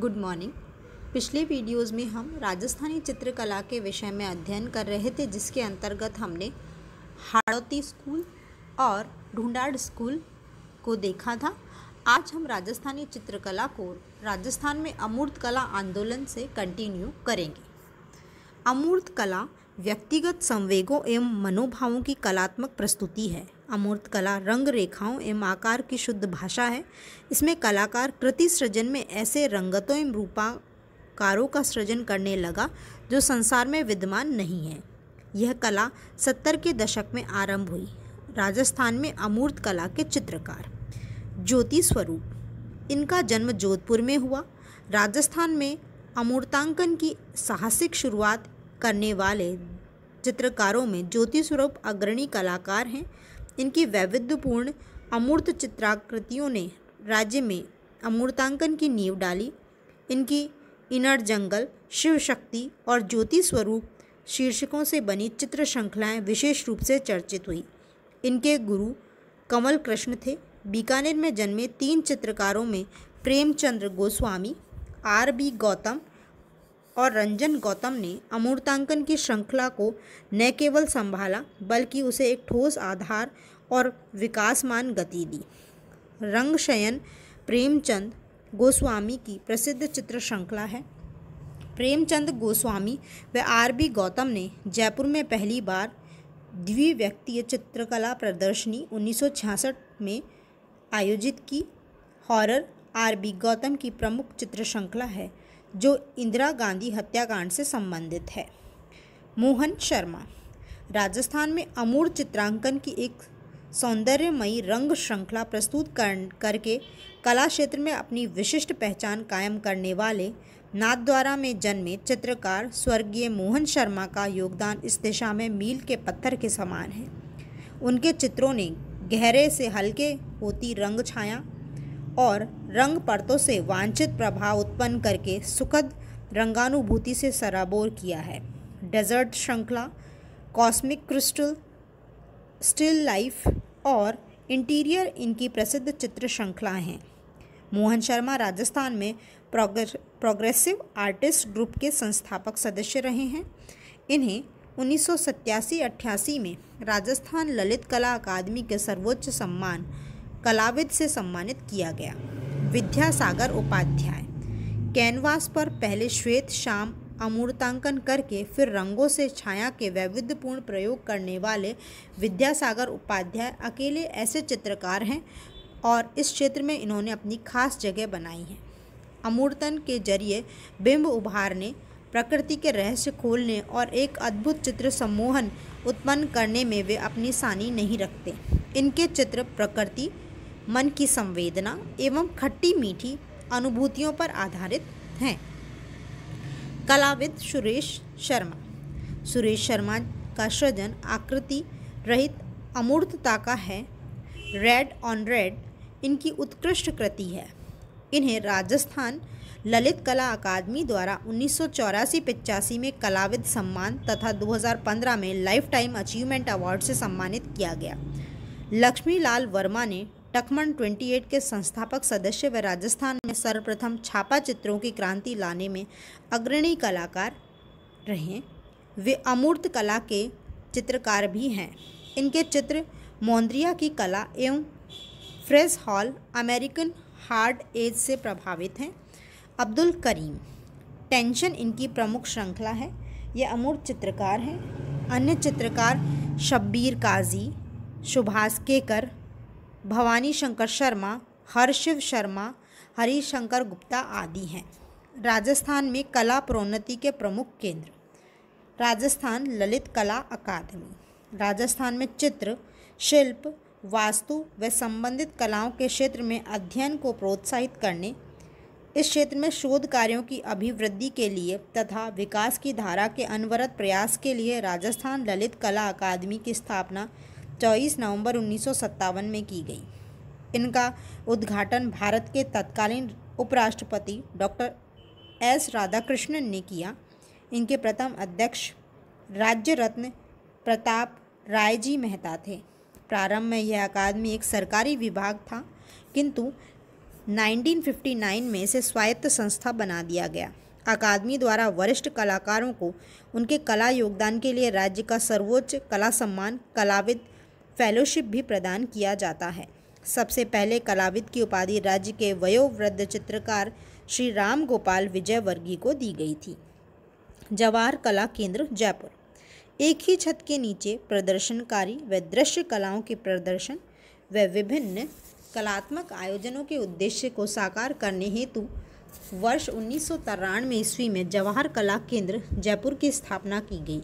good morning पिछले videos में हम राजस्थानी चित्रकला के विषय में अध्ययन कर रहे थे जिसके अंतर्गत हमने हाड़ौती स्कूल और ढूंढाड़ स्कूल को देखा था आज हम राजस्थानी चित्रकला को राजस्थान में अमूर्त कला आंदोलन से कंटिन्यू करेंगे अमूर्त कला व्यक्तिगत संवेगों एवं मनोभावों की कलात्मक प्रस्तुति है अमूर्त कला रंग रेखाओं एवं आकार की शुद्ध भाषा है इसमें कलाकार कृति सृजन में ऐसे रंगतों एवं रूपाकारों का सृजन करने लगा जो संसार में विद्यमान नहीं है यह कला सत्तर के दशक में आरंभ हुई राजस्थान में अमूर्त कला के चित्रकार ज्योति स्वरूप इनका जन्म जोधपुर में हुआ राजस्थान में अमूर्तांकन की साहसिक शुरुआत करने वाले चित्रकारों में ज्योति स्वरूप अग्रणी कलाकार हैं इनकी वैविध्यपूर्ण अमूर्त चित्राकृतियों ने राज्य में अमूर्तांकन की नींव डाली इनकी इनर जंगल शिव शक्ति और ज्योति स्वरूप शीर्षकों से बनी चित्र श्रृंखलाएँ विशेष रूप से चर्चित हुई इनके गुरु कमल कृष्ण थे बीकानेर में जन्मे तीन चित्रकारों में प्रेमचंद्र गोस्वामी आर बी गौतम और रंजन गौतम ने अमूर्तांकन की श्रृंखला को न केवल संभाला बल्कि उसे एक ठोस आधार और विकासमान गति दी रंगशयन प्रेमचंद गोस्वामी की प्रसिद्ध चित्र श्रृंखला है प्रेमचंद गोस्वामी व आर बी गौतम ने जयपुर में पहली बार द्विव्यक्तीय चित्रकला प्रदर्शनी 1966 में आयोजित की हॉरर आर बी गौतम की प्रमुख चित्र श्रृंखला है जो इंदिरा गांधी हत्याकांड से संबंधित है मोहन शर्मा राजस्थान में अमूर चित्रांकन की एक सौंदर्यमयी रंग श्रृंखला प्रस्तुत कर करके कला क्षेत्र में अपनी विशिष्ट पहचान कायम करने वाले नाथद्वारा में जन्मे चित्रकार स्वर्गीय मोहन शर्मा का योगदान इस दिशा में मील के पत्थर के समान है उनके चित्रों ने गहरे से हल्के होती रंग छाया और रंग परतों से वांछित प्रभाव उत्पन्न करके सुखद रंगानुभूति से सराबोर किया है डेजर्ट श्रृंखला कॉस्मिक क्रिस्टल स्टिल लाइफ और इंटीरियर इनकी प्रसिद्ध चित्र श्रृंखला हैं मोहन शर्मा राजस्थान में प्रोग्रेसिव आर्टिस्ट ग्रुप के संस्थापक सदस्य रहे हैं इन्हें उन्नीस सौ में राजस्थान ललित कला अकादमी के सर्वोच्च सम्मान कलाविद से सम्मानित किया गया विद्यासागर उपाध्याय कैनवास पर पहले श्वेत शाम अमूर्तांकन करके फिर रंगों से छाया के वैविध्यपूर्ण प्रयोग करने वाले विद्यासागर उपाध्याय अकेले ऐसे चित्रकार हैं और इस क्षेत्र में इन्होंने अपनी खास जगह बनाई है अमूर्तन के जरिए बिंब उभारने प्रकृति के रहस्य खोलने और एक अद्भुत चित्र सम्मोहन उत्पन्न करने में वे अपनी सानी नहीं रखते इनके चित्र प्रकृति मन की संवेदना एवं खट्टी मीठी अनुभूतियों पर आधारित हैं कलाविद सुरेश शर्मा सुरेश शर्मा का सृजन आकृति रहित अमूर्तता का है रेड ऑन रेड इनकी उत्कृष्ट कृति है इन्हें राजस्थान ललित कला अकादमी द्वारा उन्नीस सौ में कलाविद सम्मान तथा 2015 में लाइफ टाइम अचीवमेंट अवार्ड से सम्मानित किया गया लक्ष्मीलाल वर्मा ने टकमन 28 के संस्थापक सदस्य व राजस्थान में सर्वप्रथम छापा चित्रों की क्रांति लाने में अग्रणी कलाकार रहे वे अमूर्त कला के चित्रकार भी हैं इनके चित्र मोन्द्रिया की कला एवं फ्रेस हॉल अमेरिकन हार्ड एज से प्रभावित हैं अब्दुल करीम टेंशन इनकी प्रमुख श्रृंखला है ये अमूर्त चित्रकार हैं अन्य चित्रकार शब्बीर काजी सुभाष केकर भवानी शंकर शर्मा हर्षिव शर्मा हरिशंकर गुप्ता आदि हैं राजस्थान में कला प्रोन्नति के प्रमुख केंद्र राजस्थान ललित कला अकादमी राजस्थान में चित्र शिल्प वास्तु व संबंधित कलाओं के क्षेत्र में अध्ययन को प्रोत्साहित करने इस क्षेत्र में शोध कार्यों की अभिवृद्धि के लिए तथा विकास की धारा के अनवरत प्रयास के लिए राजस्थान ललित कला अकादमी की स्थापना चौबीस नवंबर उन्नीस में की गई इनका उद्घाटन भारत के तत्कालीन उपराष्ट्रपति डॉक्टर एस राधाकृष्णन ने किया इनके प्रथम अध्यक्ष राज्य रत्न प्रताप राय जी मेहता थे प्रारंभ में यह अकादमी एक सरकारी विभाग था किंतु 1959 में इसे स्वायत्त संस्था बना दिया गया अकादमी द्वारा वरिष्ठ कलाकारों को उनके कला योगदान के लिए राज्य का सर्वोच्च कला सम्मान कलाविद फेलोशिप भी प्रदान किया जाता है सबसे पहले कलाविद की उपाधि राज्य के वयोवृद्ध चित्रकार श्री राम गोपाल विजयवर्गीय को दी गई थी जवाहर कला केंद्र जयपुर एक ही छत के नीचे प्रदर्शनकारी व दृश्य कलाओं के प्रदर्शन व विभिन्न कलात्मक आयोजनों के उद्देश्य को साकार करने हेतु वर्ष उन्नीस तिरानवे ईस्वी में जवाहर कला केंद्र जयपुर की स्थापना की गई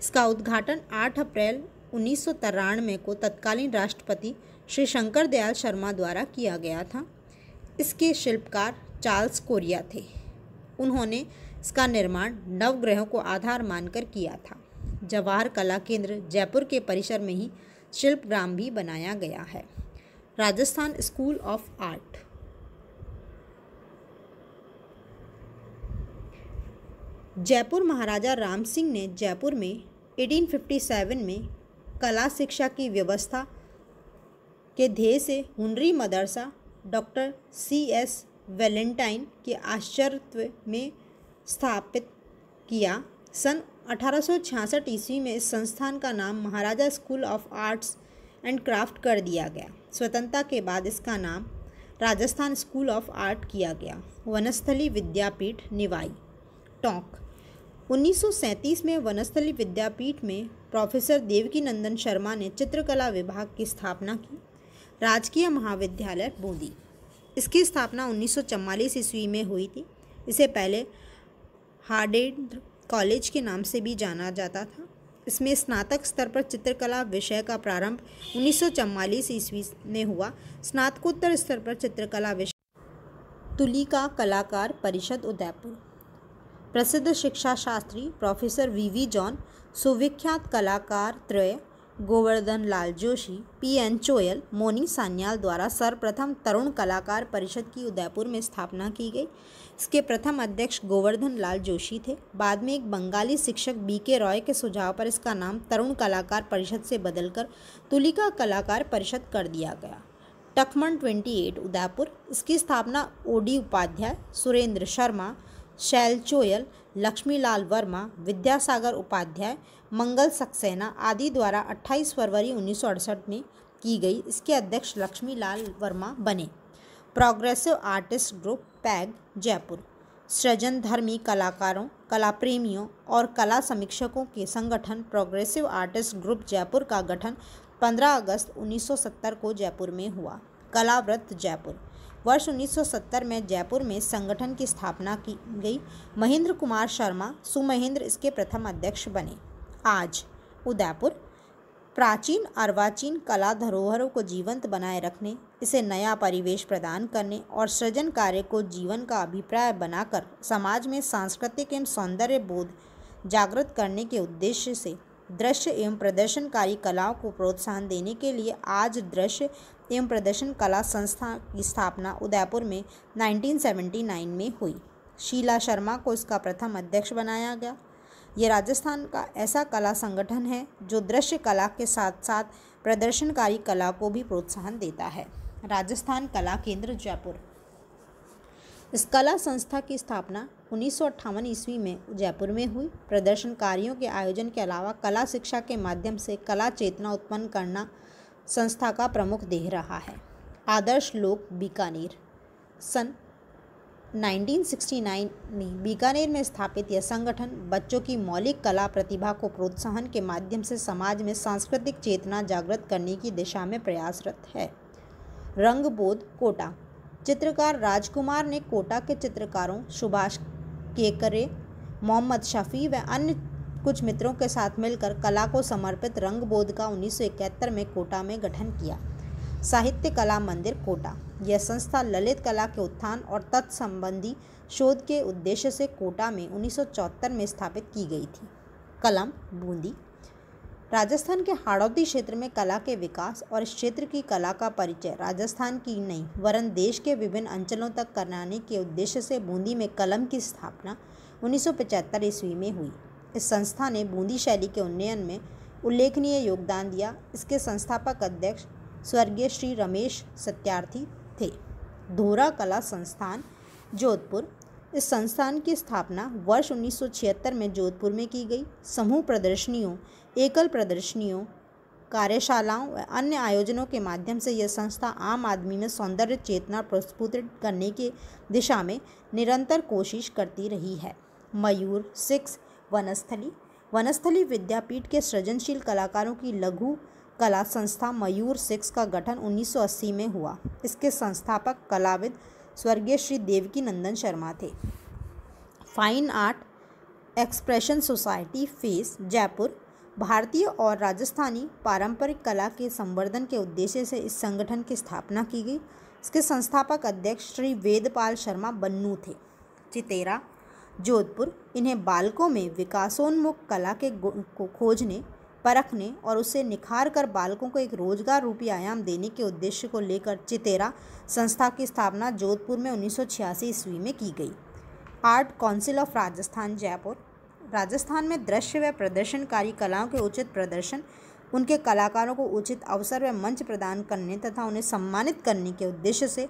इसका उद्घाटन 8 अप्रैल उन्नीस को तत्कालीन राष्ट्रपति श्री शंकर दयाल शर्मा द्वारा किया गया था इसके शिल्पकार चार्ल्स कोरिया थे उन्होंने इसका निर्माण नवग्रहों को आधार मानकर किया था जवाहर कला केंद्र जयपुर के परिसर में ही शिल्प ग्राम भी बनाया गया है Rajasthan School of Art Jaipur Maharaja Ram Singh ने जयपुर में 1857 में कला शिक्षा की व्यवस्था के ध्येय से हुनरी मदरसा डॉक्टर सी एस वैलेंटाइन के आश्चर्य में स्थापित किया सन 1866 ईस्वी में इस संस्थान का नाम Maharaja School of Arts and Craft कर दिया गया स्वतंत्रता के बाद इसका नाम राजस्थान स्कूल ऑफ आर्ट किया गया वनस्थली विद्यापीठ निवाई टोंक 1937 में वनस्थली विद्यापीठ में प्रोफेसर देवकी नंदन शर्मा ने चित्रकला विभाग की स्थापना की राजकीय महाविद्यालय बूंदी इसकी स्थापना उन्नीस ईस्वी में हुई थी इसे पहले हार्डेड कॉलेज के नाम से भी जाना जाता था इसमें स्नातक स्तर पर चित्रकला विषय का प्रारंभ 1944 ईस्वी में हुआ स्नातकोत्तर स्तर पर चित्रकला विषय तुली का कलाकार परिषद उदयपुर प्रसिद्ध शिक्षा शास्त्री प्रोफेसर वी वी जॉन सुविख्यात कलाकार त्रय गोवर्धन लाल जोशी पी एन चोयल मोनी सान्याल द्वारा सर्वप्रथम तरुण कलाकार परिषद की उदयपुर में स्थापना की गई इसके प्रथम अध्यक्ष गोवर्धन लाल जोशी थे बाद में एक बंगाली शिक्षक बी के रॉय के सुझाव पर इसका नाम तरुण कलाकार परिषद से बदलकर तुलिका कलाकार परिषद कर दिया गया टखमन एट उदयपुर इसकी स्थापना ओडी उपाध्याय सुरेंद्र शर्मा शैल चोयल लक्ष्मीलाल वर्मा विद्यासागर उपाध्याय मंगल सक्सेना आदि द्वारा 28 फरवरी उन्नीस में की गई इसके अध्यक्ष लक्ष्मीलाल वर्मा बने progressive artist group PAG Jaipur सृजन धर्मी कलाकारों कला प्रेमियों और कला समीक्षकों के संगठन प्रोग्रेसिव आर्टिस्ट ग्रुप जयपुर का गठन 15 अगस्त 1970 को जयपुर में हुआ कलाव्रत जयपुर वर्ष 1970 में जयपुर में संगठन की स्थापना की गई महेंद्र कुमार शर्मा सुमहेंद्र इसके प्रथम अध्यक्ष बने आज उदयपुर प्राचीन अर्वाचीन कला धरोहरों को जीवंत बनाए रखने इसे नया परिवेश प्रदान करने और सृजन कार्य को जीवन का अभिप्राय बनाकर समाज में सांस्कृतिक एवं सौंदर्य बोध जागृत करने के उद्देश्य से दृश्य एवं प्रदर्शनकारी कलाओं को प्रोत्साहन देने के लिए आज दृश्य एवं प्रदर्शन कला संस्था की स्थापना उदयपुर में 1979 में हुई शीला शर्मा को इसका प्रथम अध्यक्ष बनाया गया यह राजस्थान का ऐसा कला संगठन है जो दृश्य कला के साथ साथ प्रदर्शनकारी कला को भी प्रोत्साहन देता है राजस्थान कला केंद्र जयपुर इस कला संस्था की स्थापना उन्नीस ईस्वी में जयपुर में हुई प्रदर्शनकारियों के आयोजन के अलावा कला शिक्षा के माध्यम से कला चेतना उत्पन्न करना संस्था का प्रमुख देह रहा है आदर्श लोक बीकानेर सन 1969 में बीकानेर में स्थापित यह संगठन बच्चों की मौलिक कला प्रतिभा को प्रोत्साहन के माध्यम से समाज में सांस्कृतिक चेतना जागृत करने की दिशा में प्रयासरत है रंगबोध कोटा चित्रकार राजकुमार ने कोटा के चित्रकारों सुभाष केकरे मोहम्मद शफ़ी व अन्य कुछ मित्रों के साथ मिलकर कला को समर्पित रंग बोध का उन्नीस में कोटा में गठन किया साहित्य कला मंदिर कोटा यह संस्था ललित कला के उत्थान और तत्संबंधी शोध के उद्देश्य से कोटा में 1974 में स्थापित की गई थी कलम बूंदी राजस्थान के हाड़ौती क्षेत्र में कला के विकास और इस क्षेत्र की कला का परिचय राजस्थान की नहीं वरन देश के विभिन्न अंचलों तक कराने के उद्देश्य से बूंदी में कलम की स्थापना 1975 ईस्वी में हुई इस संस्था ने बूंदी शैली के उन्नयन में उल्लेखनीय योगदान दिया इसके संस्थापक अध्यक्ष स्वर्गीय श्री रमेश सत्यार्थी थे धोरा कला संस्थान जोधपुर इस संस्थान की स्थापना वर्ष 1976 में जोधपुर में की गई समूह प्रदर्शनियों एकल प्रदर्शनियों कार्यशालाओं व अन्य आयोजनों के माध्यम से यह संस्था आम आदमी में सौंदर्य चेतना प्रस्फुटित करने की दिशा में निरंतर कोशिश करती रही है मयूर सिक्स वनस्थली वनस्थली विद्यापीठ के सृजनशील कलाकारों की लघु कला संस्था मयूर सिक्स का गठन 1980 में हुआ इसके संस्थापक कलाविद स्वर्गीय श्री देवकी नंदन शर्मा थे fine art expression society FACE Jaipur भारतीय और राजस्थानी पारंपरिक कला के संवर्धन के उद्देश्य से इस संगठन की स्थापना की गई इसके संस्थापक अध्यक्ष श्री वेदपाल शर्मा बन्नू थे चितेरा जोधपुर इन्हें बालकों में विकासोन्मुख कला के को खोजने परखने और उसे निखार कर बालकों को एक रोजगार रूपी आयाम देने के उद्देश्य को लेकर चितेरा संस्था की स्थापना जोधपुर में उन्नीस ईस्वी में की गई art council of Rajasthan Jaipur Rajasthan में दृश्य व प्रदर्शनकारी कलाओं के उचित प्रदर्शन उनके कलाकारों को उचित अवसर व मंच प्रदान करने तथा उन्हें सम्मानित करने के उद्देश्य से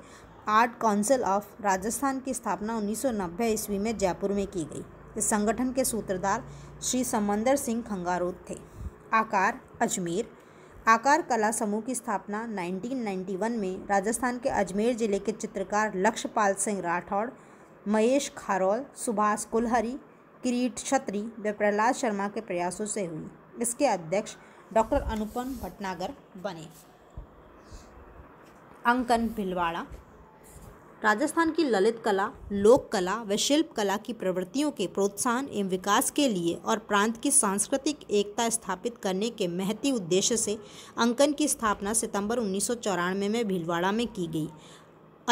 आर्ट काउंसिल ऑफ राजस्थान की स्थापना 1990 ईस्वी में जयपुर में की गई इस संगठन के सूत्रधार श्री समंदर सिंह खंगारोत थे आकार अजमेर आकार कला समूह की स्थापना 1991 में राजस्थान के अजमेर जिले के चित्रकार लक्ष्यपाल सिंह राठौड़ महेश खारौल सुभाष कुलहरी किरीट छत्री व प्रहलाद शर्मा के प्रयासों से हुई इसके अध्यक्ष डॉक्टर अनुपम भटनागर बने अंकन भिलवाड़ा राजस्थान की ललित कला लोक कला व शिल्प कला की प्रवृत्तियों के प्रोत्साहन एवं विकास के लिए और प्रांत की सांस्कृतिक एकता स्थापित करने के महती उद्देश्य से अंकन की स्थापना सितंबर उन्नीस में भीलवाड़ा में की गई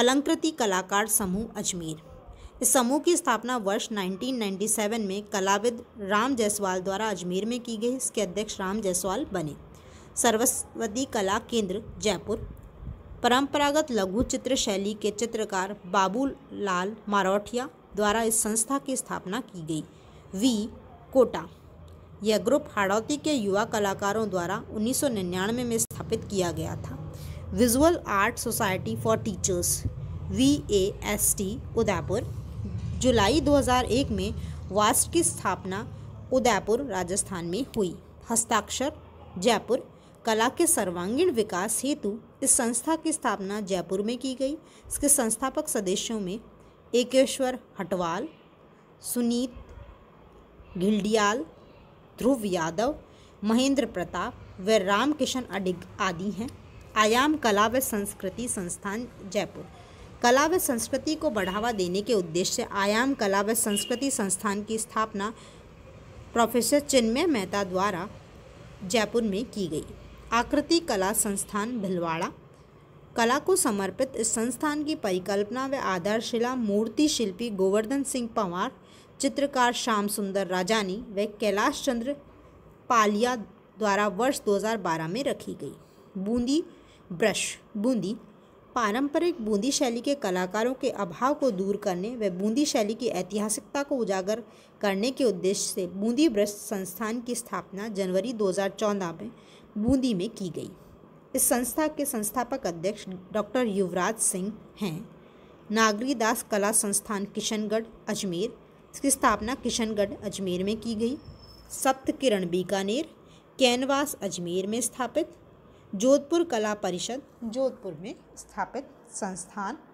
अलंकृति कलाकार समूह अजमेर इस समूह की स्थापना वर्ष 1997 में कलाविद राम जायसवाल द्वारा अजमेर में की गई इसके अध्यक्ष राम जायसवाल बने सर्वस्वती कला केंद्र जयपुर परंपरागत लघु चित्र शैली के चित्रकार बाबू लाल मारोठिया द्वारा इस संस्था की स्थापना की गई वी कोटा यह ग्रुप हाड़ौती के युवा कलाकारों द्वारा 1999 में स्थापित किया गया था visual art society for teachers V A S T Udaipur जुलाई 2001 में वास्ट की स्थापना उदयपुर राजस्थान में हुई हस्ताक्षर जयपुर कला के सर्वांगीण विकास हेतु इस संस्था की स्थापना जयपुर में की गई इसके संस्थापक सदस्यों में एकेश्वर हटवाल सुनीत घिल्डियाल ध्रुव यादव महेंद्र प्रताप व रामकिशन अडिग आदि हैं आयाम कला व संस्कृति संस्थान जयपुर कला व संस्कृति को बढ़ावा देने के उद्देश्य आयाम कला व संस्कृति संस्थान की स्थापना प्रोफेसर चिन्मय मेहता द्वारा जयपुर में की गई आकृति कला संस्थान भिलवाड़ा कला को समर्पित इस संस्थान की परिकल्पना व आधारशिला मूर्ति शिल्पी गोवर्धन सिंह पंवार चित्रकार श्याम सुंदर राजानी व कैलाश चंद्र पालिया द्वारा वर्ष 2012 में रखी गई बूंदी ब्रश बूंदी पारंपरिक बूंदी शैली के कलाकारों के अभाव को दूर करने व बूंदी शैली की ऐतिहासिकता को उजागर करने के उद्देश्य से बूंदी ब्रश संस्थान की स्थापना जनवरी 2014 में बूंदी में की गई इस संस्था के संस्थापक अध्यक्ष डॉक्टर युवराज सिंह हैं नागरी दास कला संस्थान किशनगढ़ अजमेर इसकी स्थापना किशनगढ़ अजमेर में की गई सप्त किरण बीकानेर कैनवास अजमेर में स्थापित जोधपुर कला परिषद जोधपुर में स्थापित संस्थान